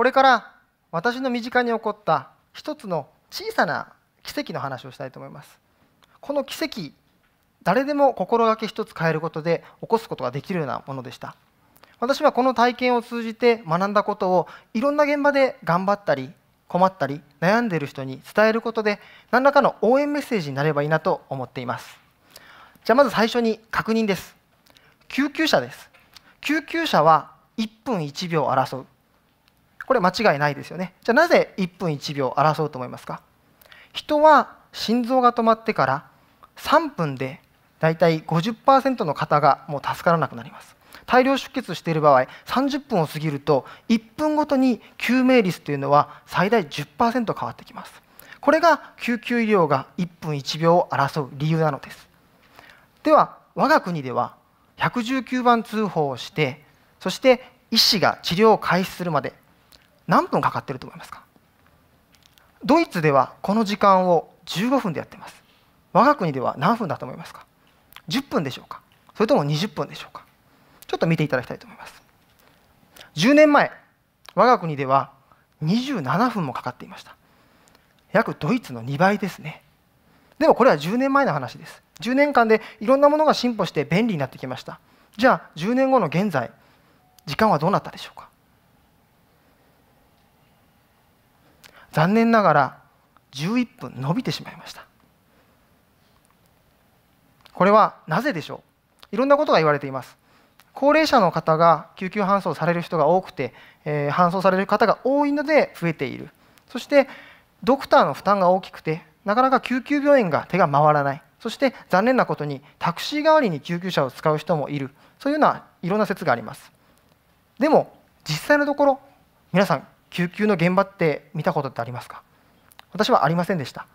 これから私の身近に起こった一つの小さな奇跡の話をしたいと思いますこの奇跡誰でも心がけ一つ変えることで起こすことができるようなものでした私はこの体験を通じて学んだことをいろんな現場で頑張ったり困ったり悩んでいる人に伝えることで何らかの応援メッセージになればいいなと思っていますじゃあまず最初に確認です救急車です救急車は1分1秒争うこれ間違いないですよねじゃあなぜ1分1秒争うと思いますか人は心臓が止まってから3分でだいたい50%の方がもう助からなくなります大量出血している場合30分を過ぎると1分ごとに救命率というのは最大10%変わってきますこれが救急医療が1分1秒を争う理由なのですでは我が国では119番通報をしてそして医師が治療を開始するまで何分かかってると思いますかドイツではこの時間を15分でやってます我が国では何分だと思いますか10分でしょうかそれとも20分でしょうかちょっと見ていただきたいと思います10年前我が国では27分もかかっていました約ドイツの2倍ですねでもこれは10年前の話です10年間でいろんなものが進歩して便利になってきましたじゃあ10年後の現在時間はどうなったでしょうか残念ながら11分伸びてしまいましたこれはなぜでしょういろんなことが言われています高齢者の方が救急搬送される人が多くて、えー、搬送される方が多いので増えているそしてドクターの負担が大きくてなかなか救急病院が手が回らないそして残念なことにタクシー代わりに救急車を使う人もいるそういうようないろんな説がありますでも実際のところ皆さん救急の現場って見たことってありますか私はありませんでした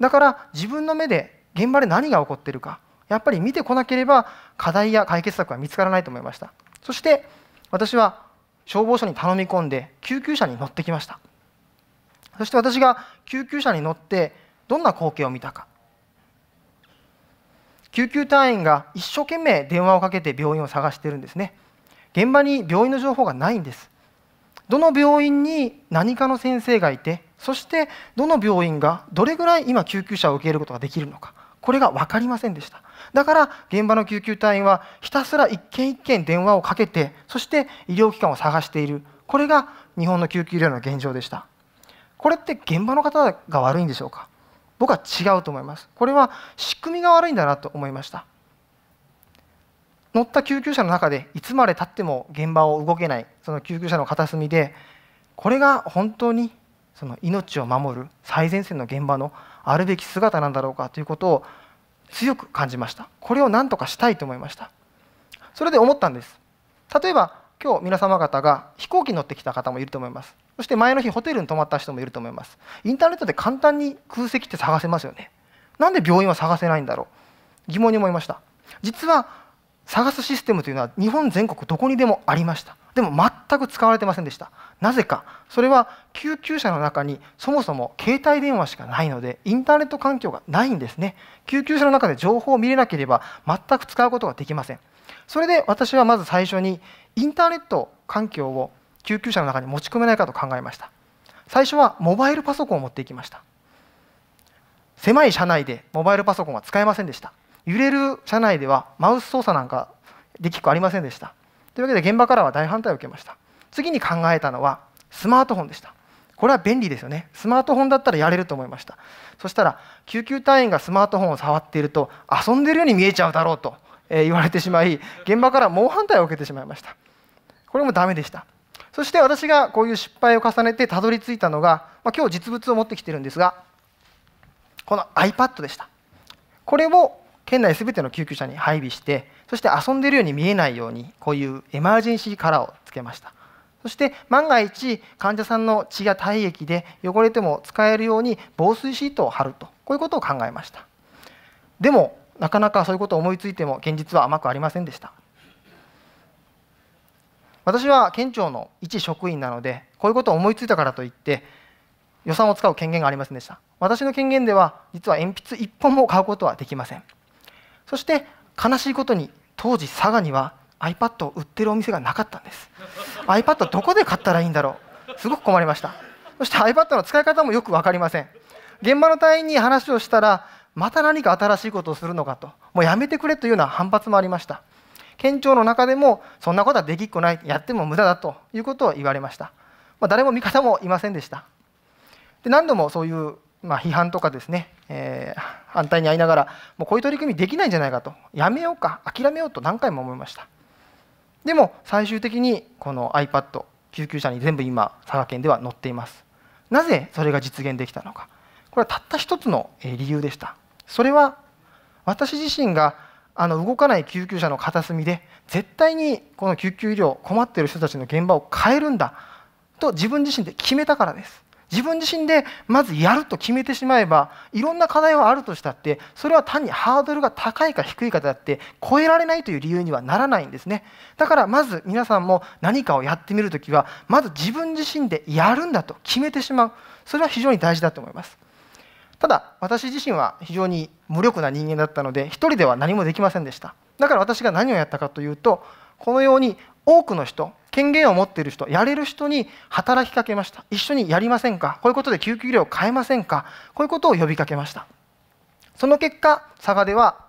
だから自分の目で現場で何が起こってるかやっぱり見てこなければ課題や解決策は見つからないと思いましたそして私は消防署に頼み込んで救急車に乗ってきましたそして私が救急車に乗ってどんな光景を見たか救急隊員が一生懸命電話をかけて病院を探してるんですね現場に病院の情報がないんですどの病院に何かの先生がいてそしてどの病院がどれぐらい今救急車を受けることができるのかこれが分かりませんでしただから現場の救急隊員はひたすら一件一件電話をかけてそして医療機関を探しているこれが日本の救急医療の現状でしたこれって現場の方が悪いんでしょうか僕は違うと思いますこれは仕組みが悪いんだなと思いました乗った救急車の中でいつまでたっても現場を動けないその救急車の片隅でこれが本当にその命を守る最前線の現場のあるべき姿なんだろうかということを強く感じましたこれを何とかしたいと思いましたそれで思ったんです例えば今日皆様方が飛行機に乗ってきた方もいると思いますそして前の日ホテルに泊まった人もいると思いますインターネットで簡単に空席って探せますよねなんで病院は探せないんだろう疑問に思いました実は探すシステムというのは日本全国どこにでもありましたでも全く使われてませんでしたなぜかそれは救急車の中にそもそも携帯電話しかないのでインターネット環境がないんですね救急車の中で情報を見れなければ全く使うことができませんそれで私はまず最初にインターネット環境を救急車の中に持ち込めないかと考えました最初はモバイルパソコンを持っていきました狭い車内でモバイルパソコンは使えませんでした揺れる車内ではマウス操作なんかできっこありませんでしたというわけで現場からは大反対を受けました次に考えたのはスマートフォンでしたこれは便利ですよねスマートフォンだったらやれると思いましたそしたら救急隊員がスマートフォンを触っていると遊んでるように見えちゃうだろうと言われてしまい現場から猛反対を受けてしまいましたこれもダメでしたそして私がこういう失敗を重ねてたどり着いたのが、まあ、今日実物を持ってきてるんですがこの iPad でしたこれを県内べての救急車に配備してそして遊んでいるように見えないようにこういうエマージェンシーカラーをつけましたそして万が一患者さんの血や体液で汚れても使えるように防水シートを貼るとこういうことを考えましたでもなかなかそういうことを思いついても現実は甘くありませんでした私は県庁の一職員なのでこういうことを思いついたからといって予算を使う権限がありませんでした私の権限では実は鉛筆1本も買うことはできませんそして悲しいことに当時佐賀には iPad を売ってるお店がなかったんです iPad どこで買ったらいいんだろうすごく困りましたそして iPad の使い方もよく分かりません現場の隊員に話をしたらまた何か新しいことをするのかともうやめてくれというような反発もありました県庁の中でもそんなことはできっこないやっても無駄だということを言われました、まあ、誰も味方もいませんでしたで何度もそういうまあ、批判とかですね、えー、反対に遭いながらもうこういう取り組みできないんじゃないかとやめようか諦めようと何回も思いましたでも最終的にこの iPad 救急車に全部今佐賀県では載っていますなぜそれが実現できたのかこれはたった一つの理由でしたそれは私自身があの動かない救急車の片隅で絶対にこの救急医療困っている人たちの現場を変えるんだと自分自身で決めたからです自分自身でまずやると決めてしまえばいろんな課題はあるとしたってそれは単にハードルが高いか低いかであって超えられないという理由にはならないんですねだからまず皆さんも何かをやってみるときはまず自分自身でやるんだと決めてしまうそれは非常に大事だと思いますただ私自身は非常に無力な人間だったので一人では何もできませんでしただから私が何をやったかというとこのように多くの人権限を持っている人やれる人に働きかけました一緒にやりませんかこういうことで救急医療を変えませんかこういうことを呼びかけましたその結果佐賀では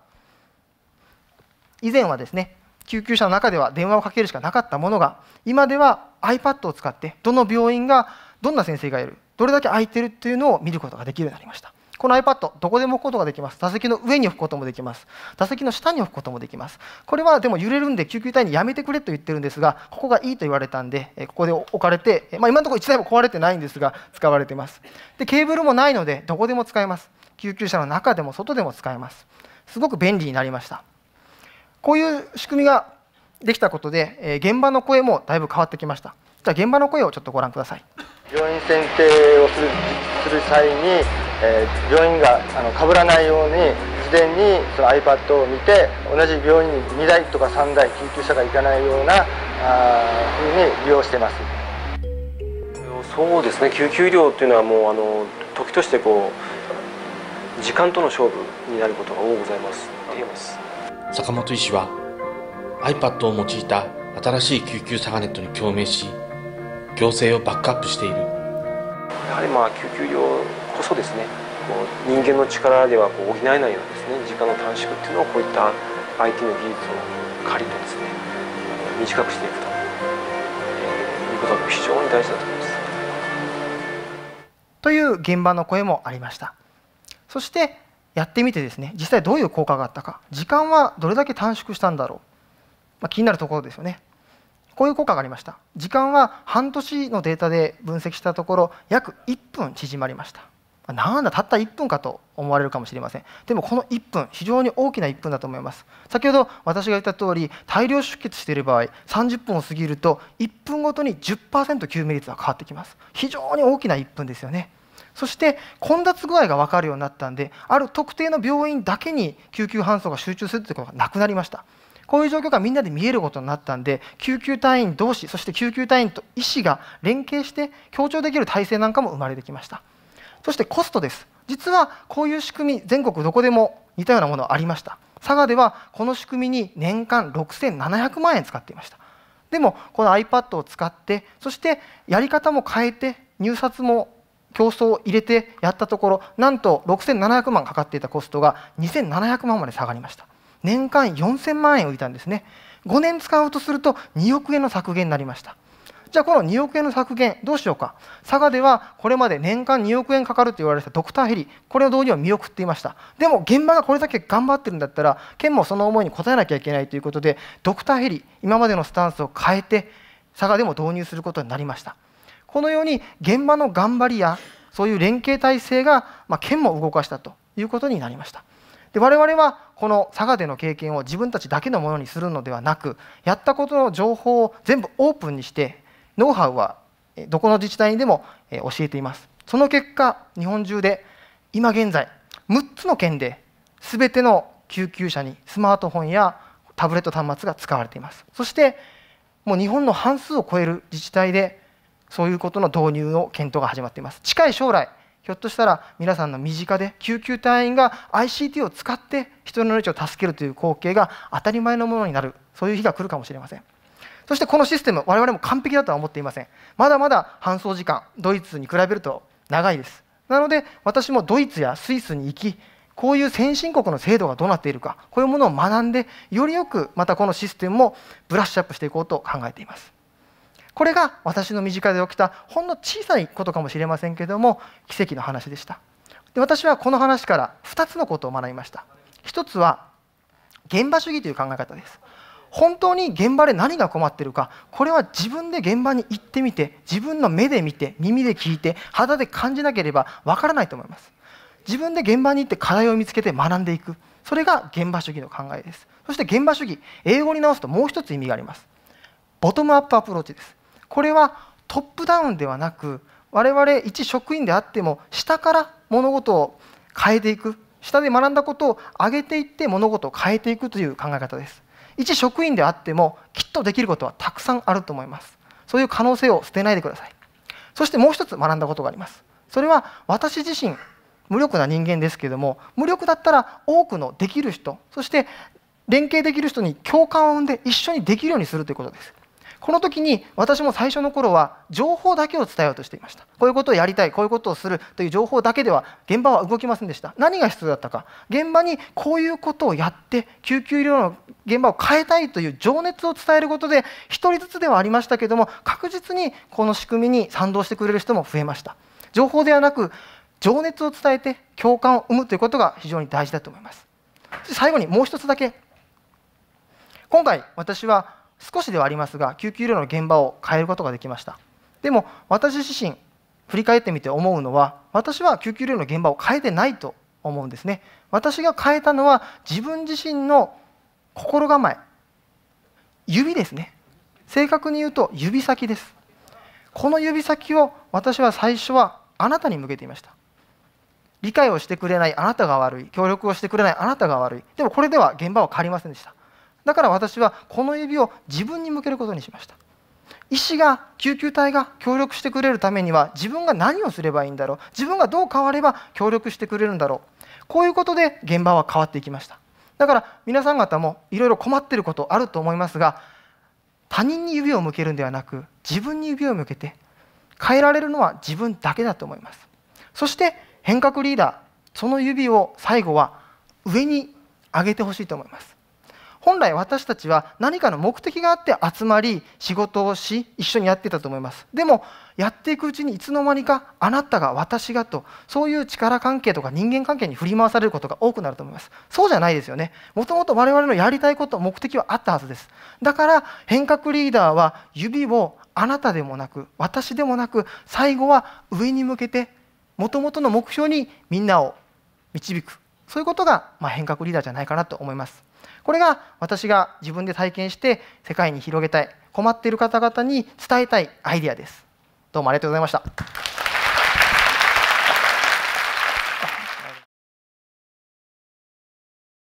以前はですね救急車の中では電話をかけるしかなかったものが今では iPad を使ってどの病院がどんな先生がいるどれだけ空いてるっていうのを見ることができるようになりましたこの iPad、どこでも置くことができます。座席の上に置くこともできます。座席の下に置くこともできます。これはでも揺れるんで救急隊にやめてくれと言ってるんですが、ここがいいと言われたんで、ここで置かれて、まあ、今のところ1台も壊れてないんですが、使われてます。で、ケーブルもないので、どこでも使えます。救急車の中でも外でも使えます。すごく便利になりました。こういう仕組みができたことで、現場の声もだいぶ変わってきました。じゃあ現場の声をちょっとご覧ください。病院選定をする際にえー、病院があの被らないように事前にその iPad を見て同じ病院に2台とか3台救急車が行かないようなあふうに利用してますそうですね救急医療っていうのはもうあの時としてこう時間との勝負になることが多ございます坂本医師は iPad を用いた新しい救急サガネットに共鳴し行政をバックアップしているやはりまあ救急医療こそですねこう人間の力ではこう補えないようなですね時間の短縮っていうのをこういった IT の技術を借りてですね短くしていくと、えー、いうことが非常に大事だと思います。という現場の声もありました。そしてやってみてですね実際どういう効果があったか時間はどれだけ短縮したんだろう、まあ、気になるところですよねこういう効果がありました時間は半年のデータで分析したところ約1分縮まりましたなんだたった1分かと思われるかもしれませんでもこの1分非常に大きな1分だと思います先ほど私が言った通り大量出血している場合30分を過ぎると1分ごとに10%救命率が変わってきます非常に大きな1分ですよねそして混雑具合が分かるようになったんである特定の病院だけに救急搬送が集中するということがなくなりましたこういう状況がみんなで見えることになったんで救急隊員同士そして救急隊員と医師が連携して協調できる体制なんかも生まれてきましたそしてコストです実はこういう仕組み全国どこでも似たようなものありました佐賀ではこの仕組みに年間6700万円使っていましたでもこの iPad を使ってそしてやり方も変えて入札も競争を入れてやったところなんと6700万かかっていたコストが2700万まで下がりました年間4000万円浮いたんですね5年使うとすると2億円の削減になりましたじゃあこの2億円の削減どうしようか佐賀ではこれまで年間2億円かかると言われてたドクターヘリこれを導入は見送っていましたでも現場がこれだけ頑張ってるんだったら県もその思いに応えなきゃいけないということでドクターヘリ今までのスタンスを変えて佐賀でも導入することになりましたこのように現場の頑張りやそういう連携体制が、まあ、県も動かしたということになりましたで我々はこの佐賀での経験を自分たちだけのものにするのではなくやったことの情報を全部オープンにしてノウハウはどこの自治体にでも教えていますその結果日本中で今現在6つの県で全ての救急車にスマートフォンやタブレット端末が使われていますそしてもう日本の半数を超える自治体でそういうことの導入の検討が始まっています近い将来ひょっとしたら皆さんの身近で救急隊員が ICT を使って人の命を助けるという光景が当たり前のものになるそういう日が来るかもしれません。そしてこのシステム我々も完璧だとは思っていませんまだまだ搬送時間ドイツに比べると長いですなので私もドイツやスイスに行きこういう先進国の制度がどうなっているかこういうものを学んでよりよくまたこのシステムもブラッシュアップしていこうと考えていますこれが私の身近で起きたほんの小さいことかもしれませんけれども奇跡の話でしたで私はこの話から2つのことを学びました1つは現場主義という考え方です本当に現場で何が困ってるかこれは自分で現場に行ってみて自分の目で見て耳で聞いて肌で感じなければわからないと思います自分で現場に行って課題を見つけて学んでいくそれが現場主義の考えですそして現場主義英語に直すともう一つ意味がありますボトムアップアプローチですこれはトップダウンではなく我々一職員であっても下から物事を変えていく下で学んだことを上げていって物事を変えていくという考え方です一職員であってもきっとできることはたくさんあると思いますそういう可能性を捨てないでくださいそしてもう一つ学んだことがありますそれは私自身無力な人間ですけれども無力だったら多くのできる人そして連携できる人に共感を生んで一緒にできるようにするということですこの時に私も最初の頃は情報だけを伝えようとしていましたこういうことをやりたいこういうことをするという情報だけでは現場は動きませんでした何が必要だったか現場にこういうことをやって救急医療の現場を変えたいという情熱を伝えることで1人ずつではありましたけれども確実にこの仕組みに賛同してくれる人も増えました情報ではなく情熱を伝えて共感を生むということが非常に大事だと思います最後にもう一つだけ今回私は少しではありますが救急医療の現場を変えることができましたでも私自身振り返ってみて思うのは私は救急医療の現場を変えてないと思うんですね私が変えたのは自分自身の心構え指ですね正確に言うと指先ですこの指先を私は最初はあなたに向けていました理解をしてくれないあなたが悪い協力をしてくれないあなたが悪いでもこれでは現場は変わりませんでしただから私はこの指を自分に向けることにしました医師が救急隊が協力してくれるためには自分が何をすればいいんだろう自分がどう変われば協力してくれるんだろうこういうことで現場は変わっていきましただから皆さん方もいろいろ困ってることあると思いますが他人に指を向けるんではなく自分に指を向けて変えられるのは自分だけだと思いますそして変革リーダーその指を最後は上に上げてほしいと思います本来私たちは何かの目的があって集まり仕事をし一緒にやってたと思いますでもやっていくうちにいつの間にかあなたが私がとそういう力関係とか人間関係に振り回されることが多くなると思いますそうじゃないですよねもともと我々のやりたいこと目的はあったはずですだから変革リーダーは指をあなたでもなく私でもなく最後は上に向けてもともとの目標にみんなを導くそういうことが、ま変革リーダーじゃないかなと思いますこれが私が自分で体験して世界に広げたい困っている方々に伝えたいアイデアですどうもありがとうございました